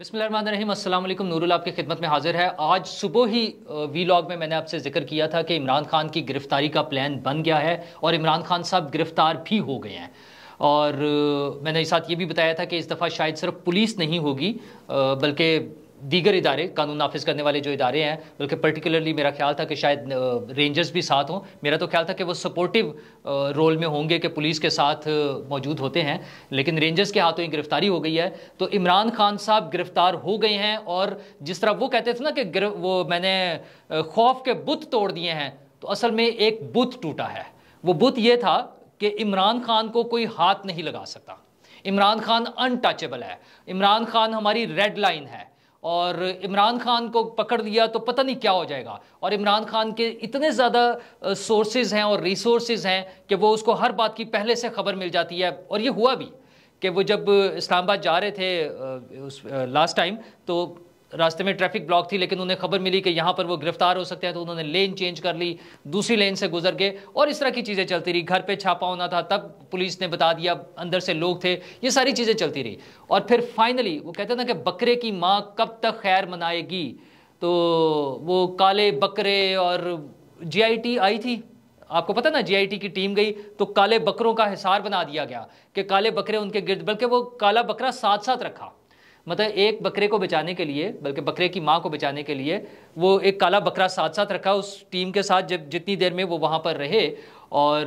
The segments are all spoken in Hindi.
बिसमीम अल्लाम नूरुल आपकी खिदमत में हाजिर है आज सुबह ही वीलॉग में मैंने आपसे जिक्र किया था कि इमरान खान की गिरफ़्तारी का प्लान बन गया है और इमरान खान साहब गिरफ़्तार भी हो गए हैं और मैंने इस साथ ये भी बताया था कि इस दफ़ा शायद सिर्फ पुलिस नहीं होगी बल्कि दीगर इदारे कानून नाफिज करने वाले जो इदारे हैं बल्कि पर्टिकुलरली मेरा ख्याल था कि शायद रेंजर्स भी साथ हों मेरा तो ख्याल था कि वो सपोर्टिव रोल में होंगे कि पुलिस के साथ मौजूद होते हैं लेकिन रेंजर्स के हाथों ही गिरफ्तारी हो गई है तो इमरान खान साहब गिरफ्तार हो गए हैं और जिस तरह वो कहते थे ना कि वो मैंने खौफ के बुत तोड़ दिए हैं तो असल में एक बुत टूटा है वो बुत ये था कि इमरान खान को कोई हाथ नहीं लगा सकता इमरान खान अनटचेबल है इमरान खान हमारी रेड लाइन है और इमरान खान को पकड़ लिया तो पता नहीं क्या हो जाएगा और इमरान खान के इतने ज़्यादा सोर्सेज हैं और रिसोर्सेज हैं कि वो उसको हर बात की पहले से खबर मिल जाती है और ये हुआ भी कि वो जब इस्लामाबाद जा रहे थे उस लास्ट टाइम तो रास्ते में ट्रैफिक ब्लॉक थी लेकिन उन्हें खबर मिली कि यहाँ पर वो गिरफ्तार हो सकते हैं तो उन्होंने लेन चेंज कर ली दूसरी लेन से गुजर गए और इस तरह की चीज़ें चलती रही घर पे छापा होना था तब पुलिस ने बता दिया अंदर से लोग थे ये सारी चीज़ें चलती रही और फिर फाइनली वो कहते ना कि बकरे की माँ कब तक खैर मनाएगी तो वो काले बकरे और जी आई थी आपको पता ना जी की टीम गई तो काले बकरों का हिसार बना दिया गया कि काले बकरे उनके गिरद बल्कि वो काला बकरा साथ साथ रखा मतलब एक बकरे को बचाने के लिए बल्कि बकरे की माँ को बचाने के लिए वो एक काला बकरा साथ साथ रखा उस टीम के साथ जब जितनी देर में वो वहाँ पर रहे और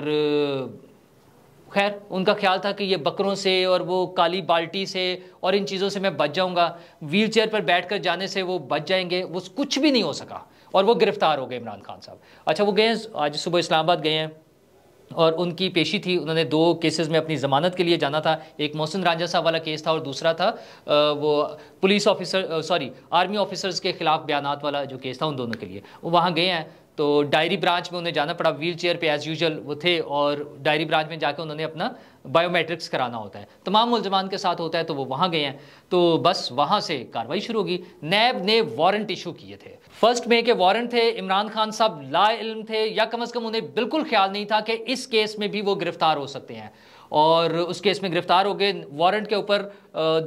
खैर उनका ख्याल था कि ये बकरों से और वो काली बाल्टी से और इन चीज़ों से मैं बच व्हील व्हीलचेयर पर बैठकर जाने से वो बच जाएंगे वो कुछ भी नहीं हो सका और वो गिरफ्तार हो गए इमरान खान साहब अच्छा वो गए आज सुबह इस्लामाबाद गए हैं और उनकी पेशी थी उन्होंने दो केसेस में अपनी ज़मानत के लिए जाना था एक मोहसिन राजा साहब वाला केस था और दूसरा था वो police officer sorry army officers के ख़िलाफ़ बयान वाला जो केस था उन दोनों के लिए वो वहाँ गए हैं तो डायरी ब्रांच में उन्हें जाना पड़ा व्हील चेयर पर एज़ यूजल वो थे और डायरी ब्रांच में जाकर उन्होंने अपना बायोमेट्रिक्स कराना होता है तमाम मुलजमान के साथ होता है तो वो वहाँ गए हैं तो बस वहाँ से कार्रवाई शुरू होगी नैब ने वारंट इशू किए थे फर्स्ट में के वारंट थे इमरान खान साहब ला इल्म थे या कम अज़ कम उन्हें बिल्कुल ख्याल नहीं था कि इस केस में भी वो गिरफ्तार हो सकते हैं और उस केस में गिरफ्तार हो गए वारंट के ऊपर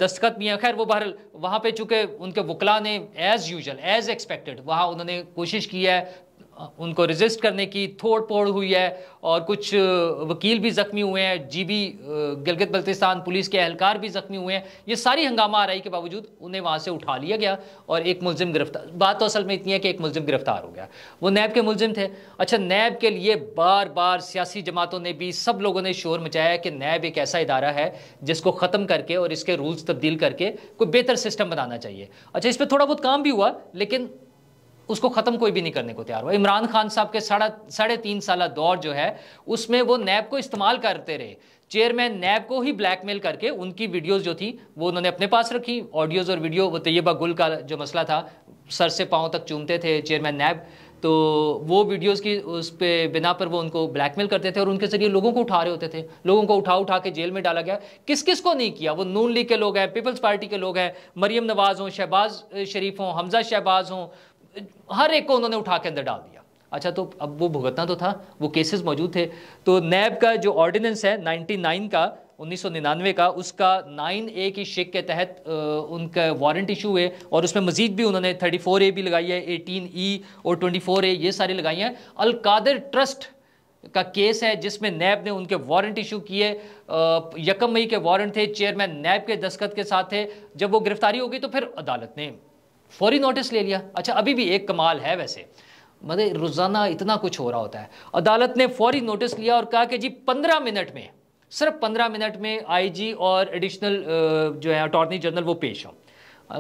दस्तखत भी हैं खैर वो बहर वहाँ पे चूँकि उनके वकला ने एज़ यूजल एज़ एक्सपेक्टेड वहाँ उन्होंने कोशिश की है उनको रजिस्ट करने की थोड़ पोड़ हुई है और कुछ वकील भी ज़ख्मी हुए हैं जीबी गिलगित बल्तिस्तान पुलिस के एहलकार भी ज़ख्मी हुए हैं ये सारी हंगामा आ रही के बावजूद उन्हें वहाँ से उठा लिया गया और एक मुलजिम गिरफ्तार बात तो असल में इतनी है कि एक मुलजिम गिरफ्तार हो गया वो नैब के मुलजिम थे अच्छा नैब के लिए बार बार सियासी जमातों ने भी सब लोगों ने शोर मचाया कि नैब एक ऐसा इदारा है जिसको ख़त्म करके और इसके रूल्स तब्दील करके कोई बेहतर सिस्टम बनाना चाहिए अच्छा इस पर थोड़ा बहुत काम भी हुआ लेकिन उसको ख़त्म कोई भी नहीं करने को तैयार हुआ इमरान खान साहब के साढ़ा साढ़े तीन साल दौर जो है उसमें वो नैब को इस्तेमाल करते रहे चेयरमैन नैब को ही ब्लैकमेल करके उनकी वीडियोस जो थी वो उन्होंने अपने पास रखी ऑडियोज़ और वीडियो वो तैयबा गुल का जो मसला था सर से पाँव तक चूमते थे चेयरमैन नैब तो वो वीडियोस की उस पर बिना पर वो उनको ब्लैकमेल करते थे और उनके जरिए लोगों को उठा रहे होते थे लोगों को उठा उठा के जेल में डाला गया किस किस को नहीं किया वो नून लीग के लोग हैं पीपल्स पार्टी के लोग हैं मरियम नवाज़ हों शहबाज शरीफ हों हमजा शहबाज हों हर एक को उन्होंने उठा के अंदर डाल दिया अच्छा तो अब वो भुगतना तो था वो केसेस मौजूद थे तो नैब का जो ऑर्डिनेंस है 99 का 1999 का उसका 9 ए की शेक के तहत उनका वारंट इशू हुए और उसमें मजीद भी उन्होंने 34 ए भी लगाई है 18 ई e और 24 ए ये सारी लगाई हैं अलकादर ट्रस्ट का केस है जिसमें नैब ने उनके वारंट इशू किए यकम मई के वारंट थे चेयरमैन नैब के दस्खत के साथ थे जब वो गिरफ्तारी होगी तो फिर अदालत ने फौरी नोटिस ले लिया अच्छा अभी भी एक कमाल है वैसे मतलब रोज़ाना इतना कुछ हो रहा होता है अदालत ने फौरी नोटिस लिया और कहा कि जी पंद्रह मिनट में सिर्फ पंद्रह मिनट में आईजी और एडिशनल जो है अटॉर्नी जनरल वो पेश हो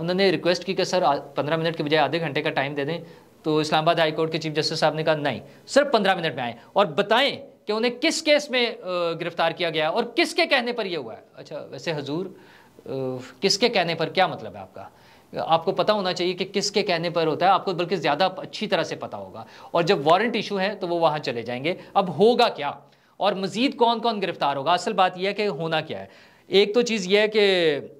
उन्होंने रिक्वेस्ट की कि सर पंद्रह मिनट के बजाय आधे घंटे का टाइम दे दें तो इस्लामाबाद हाई कोर्ट के चीफ जस्टिस साहब ने कहा नहीं सिर्फ पंद्रह मिनट में आए और बताएं कि उन्हें किस केस में गिरफ्तार किया गया और किसके कहने पर यह हुआ है अच्छा वैसे हजूर किसके कहने पर क्या मतलब है आपका आपको पता होना चाहिए कि किसके कहने पर होता है आपको बल्कि ज़्यादा अच्छी तरह से पता होगा और जब वारंट इशू है तो वो वहाँ चले जाएंगे अब होगा क्या और मज़ीद कौन कौन गिरफ़्तार होगा असल बात यह है कि होना क्या है एक तो चीज़ यह है कि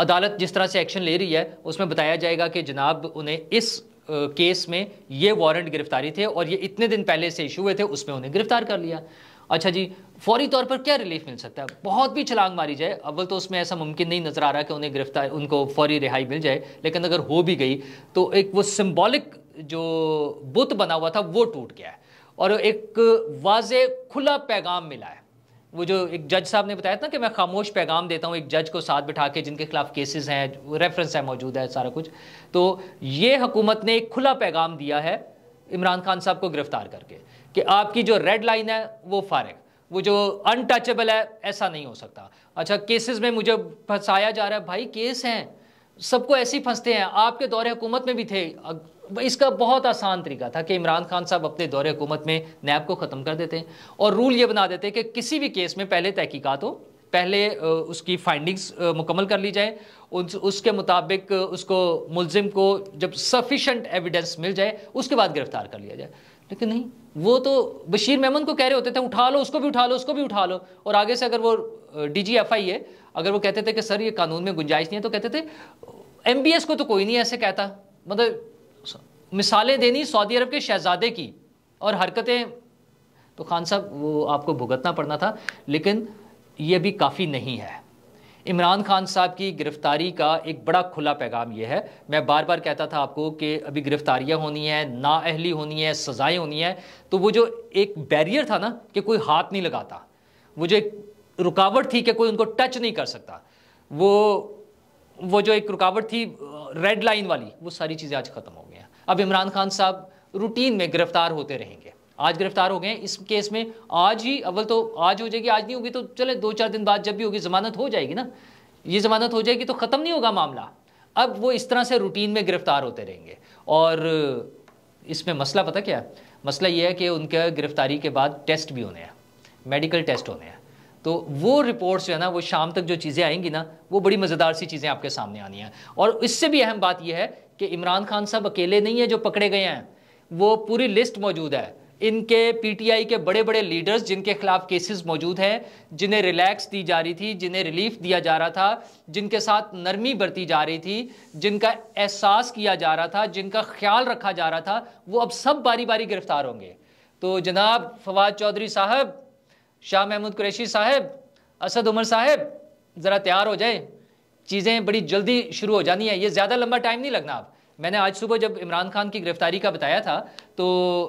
अदालत जिस तरह से एक्शन ले रही है उसमें बताया जाएगा कि जनाब उन्हें इस केस में ये वारंट गिरफ्तारी थे और ये इतने दिन पहले से इशू हुए थे उसमें उन्हें गिरफ्तार कर लिया अच्छा जी फौरी तौर पर क्या रिलीफ मिल सकता है बहुत भी छलांग मारी जाए अव्वल तो उसमें ऐसा मुमकिन नहीं नज़र आ रहा कि उन्हें गिरफ्तार उनको फौरी रिहाई मिल जाए लेकिन अगर हो भी गई तो एक वो सिम्बॉलिक जो बुत बना हुआ था वो टूट गया है और एक वाज खुला पैगाम मिला है वो जो एक जज साहब ने बताया था कि मैं खामोश पैगाम देता हूँ एक जज को साथ बैठा के जिनके खिलाफ केसेस हैं रेफरेंस है मौजूद है सारा कुछ तो ये हुकूमत ने एक खुला पैगाम दिया है इमरान खान साहब को गिरफ्तार करके कि आपकी जो रेड लाइन है वो फारिग वो जो अनटचेबल है ऐसा नहीं हो सकता अच्छा केसेस में मुझे फंसाया जा रहा है भाई केस हैं सबको ऐसे ही फंसते हैं आपके दौरे हुकूमत में भी थे इसका बहुत आसान तरीका था कि इमरान खान साहब अपने दौरे हुकूमत में नैब को ख़त्म कर देते हैं और रूल ये बना देते कि किसी भी केस में पहले तहकीकात हो पहले उसकी फाइंडिंग्स मुकम्मल कर ली जाए उस, उसके मुताबिक उसको मुलजिम को जब सफिशेंट एविडेंस मिल जाए उसके बाद गिरफ्तार कर लिया जाए लेकिन नहीं वो तो बशीर मेमन को कह रहे होते थे उठा लो उसको भी उठा लो उसको भी उठा लो और आगे से अगर वो डी जी एफ आई है अगर वो कहते थे कि सर ये कानून में गुंजाइश नहीं है तो कहते थे एम बी एस को तो कोई नहीं ऐसे कहता मतलब मिसालें देनी सऊदी अरब के शहजादे की और हरकतें तो खान साहब वो आपको भुगतना पड़ना था लेकिन ये भी काफ़ी नहीं है इमरान खान साहब की गिरफ्तारी का एक बड़ा खुला पैगाम यह है मैं बार बार कहता था आपको कि अभी गिरफ्तारियां होनी है नाअहली होनी है सज़ाएं होनी है तो वो जो एक बैरियर था ना कि कोई हाथ नहीं लगाता वो जो एक रुकावट थी कि कोई उनको टच नहीं कर सकता वो वो जो एक रुकावट थी रेड लाइन वाली वो सारी चीज़ें आज ख़त्म हो गई हैं अब इमरान खान साहब रूटीन में गिरफ्तार होते रहेंगे आज गिरफ्तार हो गए इस केस में आज ही अव्वल तो आज हो जाएगी आज नहीं होगी तो चले दो चार दिन बाद जब भी होगी जमानत हो जाएगी ना ये जमानत हो जाएगी तो ख़त्म नहीं होगा मामला अब वो इस तरह से रूटीन में गिरफ्तार होते रहेंगे और इसमें मसला पता क्या है मसला ये है कि उनके गिरफ्तारी के बाद टेस्ट भी होने हैं मेडिकल टेस्ट होने हैं तो वो रिपोर्ट्स जो है ना वो शाम तक जो चीज़ें आएंगी ना वो बड़ी मज़ेदार सी चीज़ें आपके सामने आनी हैं और इससे भी अहम बात यह है कि इमरान खान साहब अकेले नहीं है जो पकड़े गए हैं वो पूरी लिस्ट मौजूद है इनके पीटीआई के बड़े बड़े लीडर्स जिनके खिलाफ केसेस मौजूद हैं जिन्हें रिलैक्स दी जा रही थी जिन्हें रिलीफ दिया जा रहा था जिनके साथ नरमी बरती जा रही थी जिनका एहसास किया जा रहा था जिनका ख्याल रखा जा रहा था वो अब सब बारी बारी गिरफ्तार होंगे तो जनाब फवाद चौधरी साहब शाह महमूद कुरैशी साहब असद उमर साहब ज़रा तैयार हो जाए चीज़ें बड़ी जल्दी शुरू हो जानी है ये ज़्यादा लंबा टाइम नहीं लगना आप मैंने आज सुबह जब इमरान खान की गिरफ्तारी का बताया था तो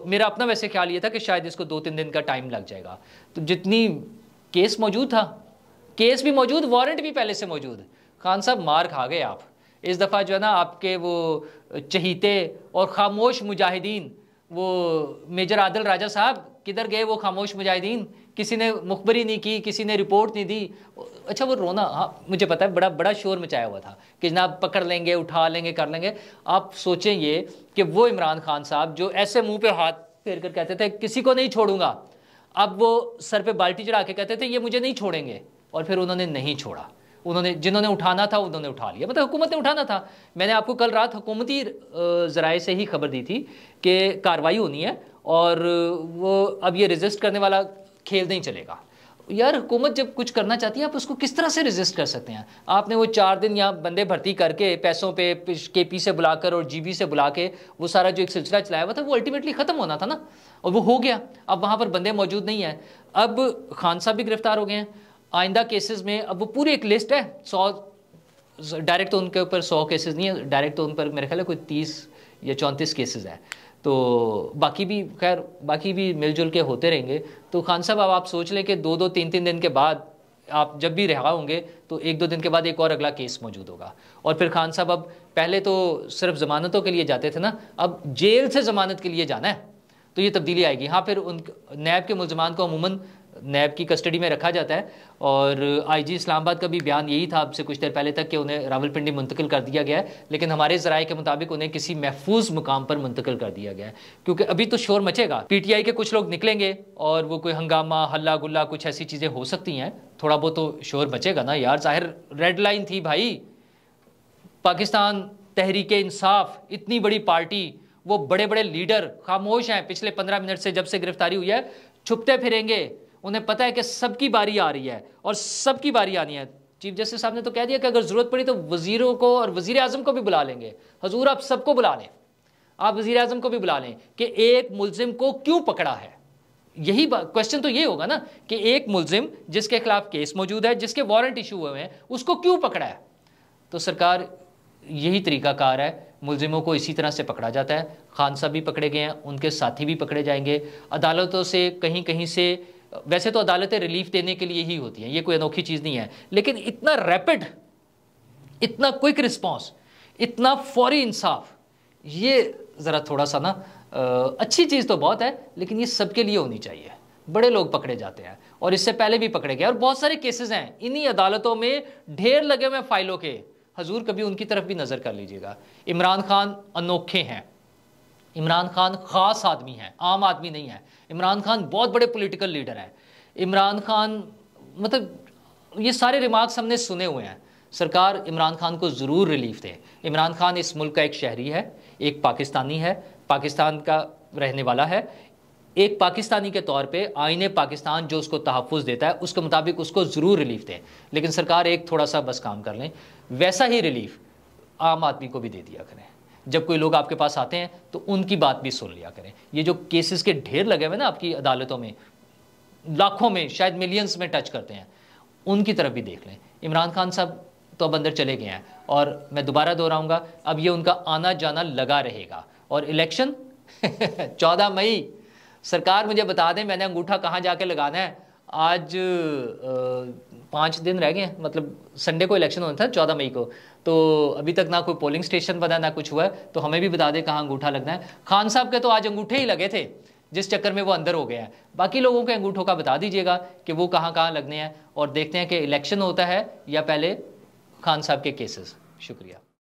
मेरा अपना वैसे ख्याल ये था कि शायद इसको दो तीन दिन का टाइम लग जाएगा तो जितनी केस मौजूद था केस भी मौजूद वारंट भी पहले से मौजूद खान साहब मार खा गए आप इस दफ़ा जो है ना आपके वो चहीते और ख़ामोश मुजाहिदीन वो मेजर आदिल राजा साहब किधर गए वो खामोश मुजाहिदीन किसी ने मुखबरी नहीं की किसी ने रिपोर्ट नहीं दी अच्छा वो रोना हाँ मुझे पता है बड़ा बड़ा शोर मचाया हुआ था कि जनाब पकड़ लेंगे उठा लेंगे कर लेंगे आप सोचें ये कि वो इमरान खान साहब जो ऐसे मुंह पे हाथ फेर कर कहते थे किसी को नहीं छोड़ूंगा अब वो सर पे बाल्टी चढ़ा के कहते थे ये मुझे नहीं छोड़ेंगे और फिर उन्होंने नहीं छोड़ा उन्होंने जिन्होंने उठाना था उन्होंने उठा लिया मतलब हुकूमत ने उठाना था मैंने आपको कल रात हुकूमती ज़राए से ही खबर दी थी कि कार्रवाई होनी है और वो अब ये रजिस्ट करने वाला खेल नहीं चलेगा यार हुकूमत जब कुछ करना चाहती है आप उसको किस तरह से रजिस्ट कर सकते हैं आपने वो चार दिन यहाँ बंदे भर्ती करके पैसों पे के पी से बुलाकर और जीबी से बुला के वो सारा जो एक सिलसिला चलाया हुआ था वो अल्टीमेटली ख़त्म होना था ना और वो हो गया अब वहाँ पर बंदे मौजूद नहीं हैं अब खान साहब भी गिरफ्तार हो गए हैं आइंदा केसेस में अब वो पूरी एक लिस्ट है सौ डायरेक्ट तो उनके ऊपर सौ केसेस नहीं है डायरेक्ट तो उन पर मेरे ख्याल है कोई तीस या चौंतीस केसेस है तो बाकी भी खैर बाकी भी मिलजुल के होते रहेंगे तो खान साहब अब आप सोच लें कि दो दो तीन तीन दिन के बाद आप जब भी रहा होंगे तो एक दो दिन के बाद एक और अगला केस मौजूद होगा और फिर खान साहब अब पहले तो सिर्फ ज़मानतों के लिए जाते थे ना अब जेल से ज़मानत के लिए जाना है तो ये तब्दीली आएगी हाँ फिर उन नैब के मुलजमान को अमूमन नैब की कस्टडी में रखा जाता है और आईजी इस्लामाबाद का भी बयान यही था आपसे कुछ देर पहले तक कि उन्हें रावलपिंडी मुंतकिल कर दिया गया है लेकिन हमारे जराए के मुताबिक उन्हें किसी महफूज मुकाम पर मुंतकिल कर दिया गया है क्योंकि अभी तो शोर मचेगा पीटीआई के कुछ लोग निकलेंगे और वो कोई हंगामा हल्ला गुल्ला कुछ ऐसी चीज़ें हो सकती हैं थोड़ा बहुत तो शोर मचेगा ना यार जाहिर रेड लाइन थी भाई पाकिस्तान तहरीक इंसाफ इतनी बड़ी पार्टी वो बड़े बड़े लीडर खामोश हैं पिछले पंद्रह मिनट से जब से गिरफ्तारी हुई है छुपते फिरेंगे उन्हें पता है कि सबकी बारी आ रही है और सबकी बारी आनी है चीफ जस्टिस साहब ने तो कह दिया कि अगर ज़रूरत पड़ी तो वजीरों को और वजीर अजम को भी बुला लेंगे हजूर आप सबको बुला लें आप वजीर अजम को भी बुला लें कि एक मुलजिम को क्यों पकड़ा है यही क्वेश्चन तो ये होगा ना कि एक मुलजिम जिसके खिलाफ केस मौजूद है जिसके वारंट इशू हुए हैं उसको क्यों पकड़ा है तो सरकार यही तरीका कार है मुलजिमों को इसी तरह से पकड़ा जाता है खान साहब भी पकड़े गए हैं उनके साथी भी पकड़े जाएंगे अदालतों से कहीं कहीं से वैसे तो अदालतें रिलीफ देने के लिए ही होती हैं ये कोई अनोखी चीज़ नहीं है लेकिन इतना रैपिड इतना क्विक रिस्पॉन्स इतना फौरी इंसाफ ये ज़रा थोड़ा सा ना अच्छी चीज़ तो बहुत है लेकिन ये सबके लिए होनी चाहिए बड़े लोग पकड़े जाते हैं और इससे पहले भी पकड़े गए और बहुत सारे केसेस हैं इन्हीं अदालतों में ढेर लगे हुए फाइलों के हजूर कभी उनकी तरफ भी नज़र कर लीजिएगा इमरान खान अनोखे हैं इमरान खान ख़ास आदमी है आम आदमी नहीं है इमरान खान बहुत बड़े पॉलिटिकल लीडर हैं इमरान खान मतलब ये सारे रिमार्क्स हमने सुने हुए हैं सरकार इमरान खान को ज़रूर रिलीफ दे इमरान खान इस मुल्क का एक शहरी है एक पाकिस्तानी है पाकिस्तान का रहने वाला है एक पाकिस्तानी के तौर पे आईने पाकिस्तान जो उसको तहफ़ देता है उसके मुताबिक उसको ज़रूर रिलीफ दें लेकिन सरकार एक थोड़ा सा बस काम कर लें वैसा ही रिलीफ आम आदमी को भी दे दिया करें जब कोई लोग आपके पास आते हैं तो उनकी बात भी सुन लिया करें ये जो केसेस के ढेर लगे हुए ना आपकी अदालतों में लाखों में शायद मिलियंस में टच करते हैं उनकी तरफ भी देख लें इमरान खान साहब तो अब अंदर चले गए हैं और मैं दोबारा दोहराऊंगा अब ये उनका आना जाना लगा रहेगा और इलेक्शन चौदह मई सरकार मुझे बता दें मैंने अंगूठा कहाँ जाके लगाना है आज पाँच दिन रह गए मतलब संडे को इलेक्शन होना था चौदह मई को तो अभी तक ना कोई पोलिंग स्टेशन बना ना कुछ हुआ है तो हमें भी बता दें कहाँ अंगूठा लगना है खान साहब के तो आज अंगूठे ही लगे थे जिस चक्कर में वो अंदर हो गया है बाकी लोगों के अंगूठों का बता दीजिएगा कि वो कहाँ कहाँ लगने हैं और देखते हैं कि इलेक्शन होता है या पहले खान साहब के केसेस शुक्रिया